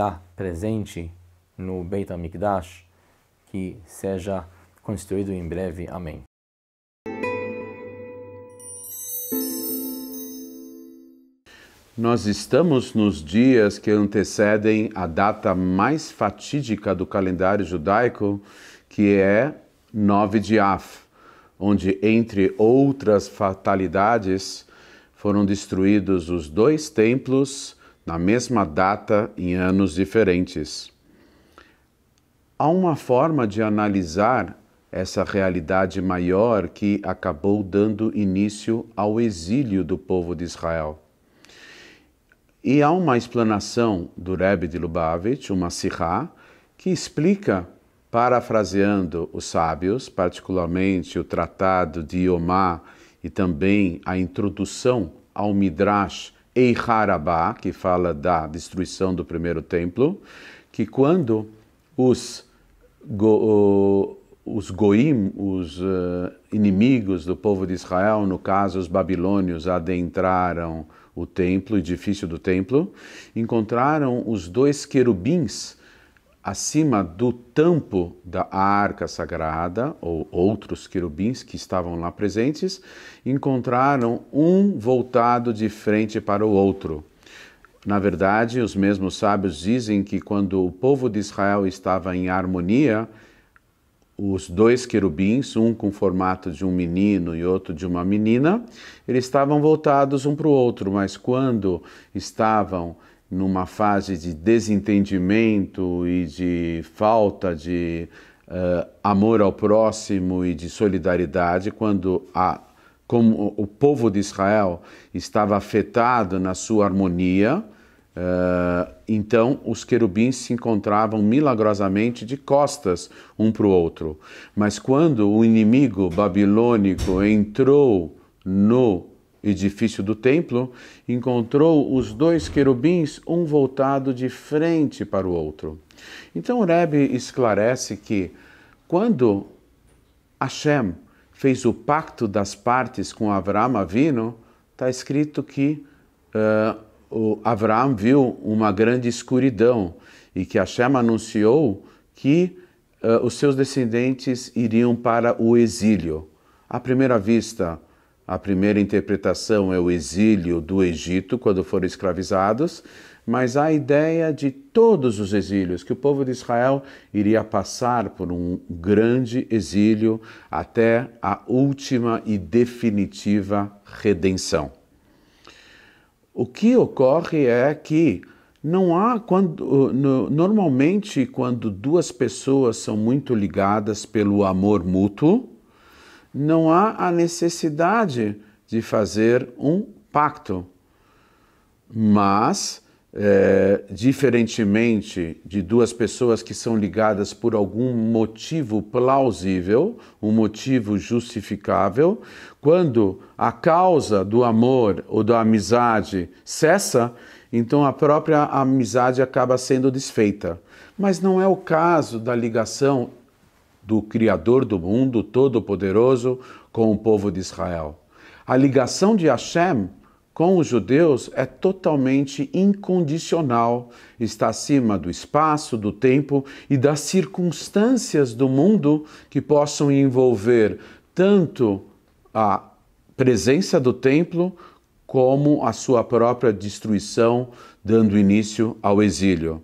está presente no Beit HaMikdash, que seja construído em breve. Amém. Nós estamos nos dias que antecedem a data mais fatídica do calendário judaico, que é 9 de Av, onde, entre outras fatalidades, foram destruídos os dois templos na mesma data em anos diferentes. Há uma forma de analisar essa realidade maior que acabou dando início ao exílio do povo de Israel. E há uma explanação do Rebbe de Lubavitch, uma sirá, que explica, parafraseando os sábios, particularmente o tratado de Yomá e também a introdução ao Midrash Eiharabá, que fala da destruição do primeiro templo, que quando os, go, os goim, os uh, inimigos do povo de Israel, no caso os babilônios, adentraram o templo, o edifício do templo, encontraram os dois querubins acima do tampo da arca sagrada, ou outros querubins que estavam lá presentes, encontraram um voltado de frente para o outro. Na verdade, os mesmos sábios dizem que quando o povo de Israel estava em harmonia, os dois querubins, um com formato de um menino e outro de uma menina, eles estavam voltados um para o outro, mas quando estavam numa fase de desentendimento e de falta de uh, amor ao próximo e de solidariedade, quando a, como o povo de Israel estava afetado na sua harmonia, uh, então os querubins se encontravam milagrosamente de costas um para o outro. Mas quando o inimigo babilônico entrou no edifício do templo, encontrou os dois querubins, um voltado de frente para o outro. Então o Rebbe esclarece que quando Hashem fez o pacto das partes com Avram Avino, está escrito que uh, o Avram viu uma grande escuridão e que Hashem anunciou que uh, os seus descendentes iriam para o exílio. À primeira vista, a primeira interpretação é o exílio do Egito, quando foram escravizados, mas a ideia de todos os exílios, que o povo de Israel iria passar por um grande exílio até a última e definitiva redenção. O que ocorre é que não há quando normalmente quando duas pessoas são muito ligadas pelo amor mútuo, não há a necessidade de fazer um pacto. Mas, é, diferentemente de duas pessoas que são ligadas por algum motivo plausível, um motivo justificável, quando a causa do amor ou da amizade cessa, então a própria amizade acaba sendo desfeita. Mas não é o caso da ligação do Criador do mundo, Todo-Poderoso, com o povo de Israel. A ligação de Hashem com os judeus é totalmente incondicional, está acima do espaço, do tempo e das circunstâncias do mundo que possam envolver tanto a presença do templo como a sua própria destruição, dando início ao exílio.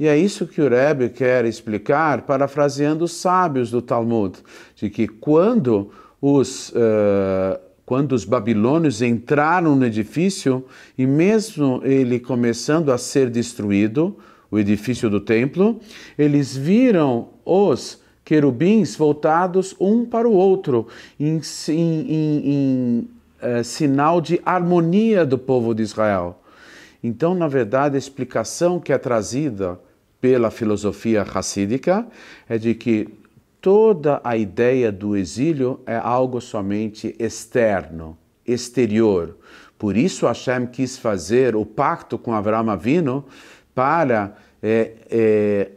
E é isso que o Rebbe quer explicar, parafraseando os sábios do Talmud, de que quando os. Uh, quando os babilônios entraram no edifício e mesmo ele começando a ser destruído, o edifício do templo, eles viram os querubins voltados um para o outro, em, em, em, em uh, sinal de harmonia do povo de Israel. Então, na verdade, a explicação que é trazida pela filosofia racídica é de que toda a ideia do exílio é algo somente externo, exterior. Por isso Hashem quis fazer o pacto com Avram Avino para, é, é,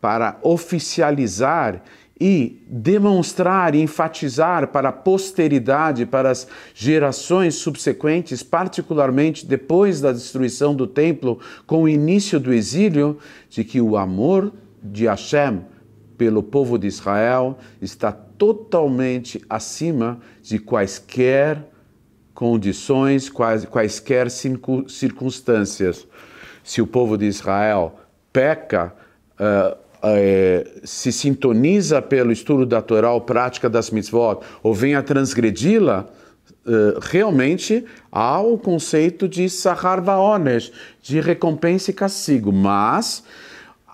para oficializar e demonstrar e enfatizar para a posteridade, para as gerações subsequentes, particularmente depois da destruição do templo, com o início do exílio, de que o amor de Hashem pelo povo de Israel está totalmente acima de quaisquer condições, quais, quaisquer circunstâncias. Se o povo de Israel peca, uh, é, se sintoniza pelo estudo da Torá ou prática das mitzvot, ou vem a transgredi-la, eh, realmente há o conceito de sahar vaones, de recompensa e castigo, mas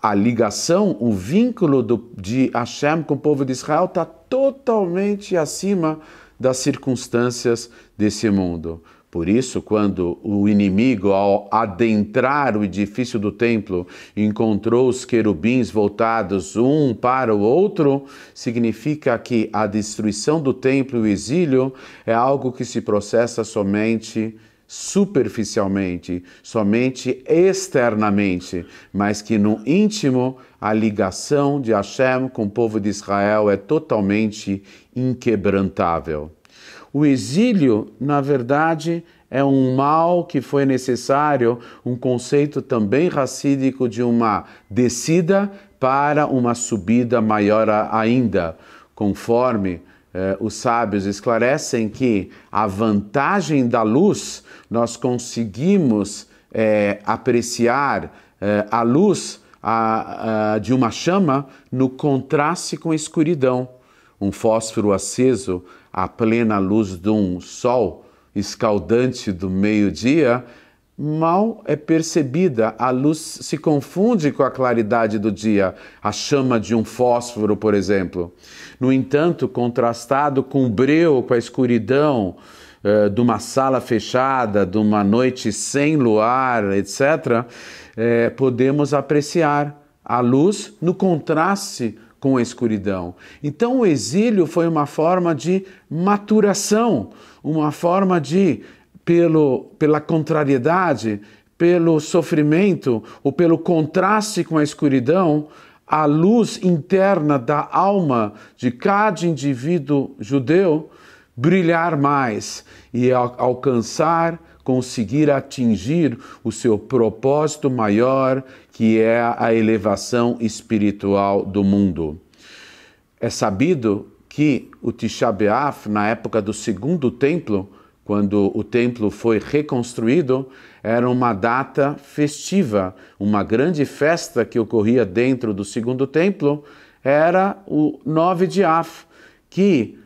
a ligação, o vínculo do, de Hashem com o povo de Israel está totalmente acima das circunstâncias desse mundo. Por isso, quando o inimigo, ao adentrar o edifício do templo, encontrou os querubins voltados um para o outro, significa que a destruição do templo e o exílio é algo que se processa somente superficialmente, somente externamente, mas que no íntimo a ligação de Hashem com o povo de Israel é totalmente inquebrantável. O exílio, na verdade, é um mal que foi necessário, um conceito também racídico de uma descida para uma subida maior ainda, conforme eh, os sábios esclarecem que a vantagem da luz nós conseguimos eh, apreciar eh, a luz a, a, de uma chama no contraste com a escuridão um fósforo aceso à plena luz de um sol escaldante do meio-dia, mal é percebida, a luz se confunde com a claridade do dia, a chama de um fósforo, por exemplo. No entanto, contrastado com o breu, com a escuridão eh, de uma sala fechada, de uma noite sem luar, etc., eh, podemos apreciar a luz no contraste com a escuridão. Então o exílio foi uma forma de maturação, uma forma de, pelo, pela contrariedade, pelo sofrimento ou pelo contraste com a escuridão, a luz interna da alma de cada indivíduo judeu brilhar mais e alcançar conseguir atingir o seu propósito maior, que é a elevação espiritual do mundo. É sabido que o Tisha B'Av, na época do segundo templo, quando o templo foi reconstruído, era uma data festiva, uma grande festa que ocorria dentro do segundo templo, era o 9 de af, que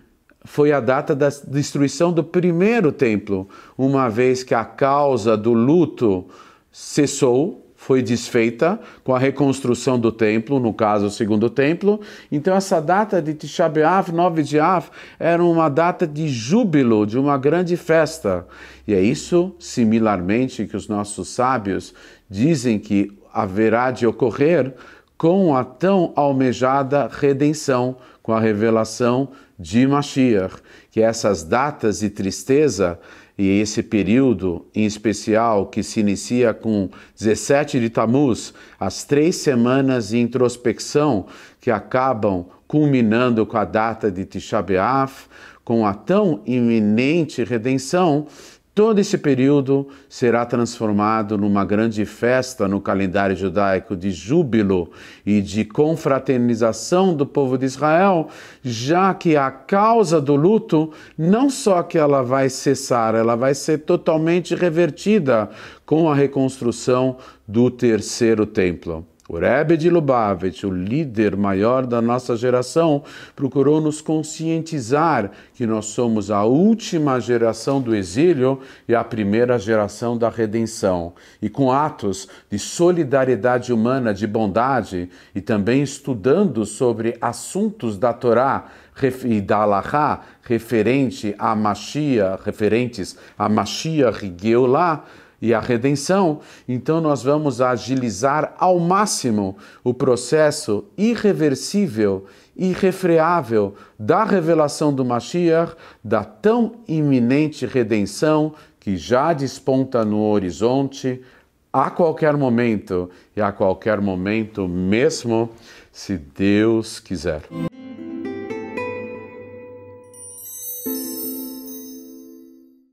foi a data da destruição do primeiro templo, uma vez que a causa do luto cessou, foi desfeita com a reconstrução do templo, no caso o segundo templo. Então essa data de Tisha B'Av, 9 de Av, era uma data de júbilo, de uma grande festa. E é isso, similarmente, que os nossos sábios dizem que haverá de ocorrer com a tão almejada redenção, com a revelação de Mashiach, que essas datas de tristeza e esse período em especial que se inicia com 17 de Tamuz, as três semanas de introspecção que acabam culminando com a data de Tisha B'Av, com a tão iminente redenção, Todo esse período será transformado numa grande festa no calendário judaico de júbilo e de confraternização do povo de Israel, já que a causa do luto não só que ela vai cessar, ela vai ser totalmente revertida com a reconstrução do terceiro templo. O Rebbe de Lubavitch, o líder maior da nossa geração, procurou nos conscientizar que nós somos a última geração do exílio e a primeira geração da redenção. E com atos de solidariedade humana, de bondade e também estudando sobre assuntos da Torá e da Alahá referente a Machia, referentes a Machia e e a redenção, então nós vamos agilizar ao máximo o processo irreversível, irrefreável da revelação do Mashiach, da tão iminente redenção que já desponta no horizonte a qualquer momento e a qualquer momento mesmo, se Deus quiser.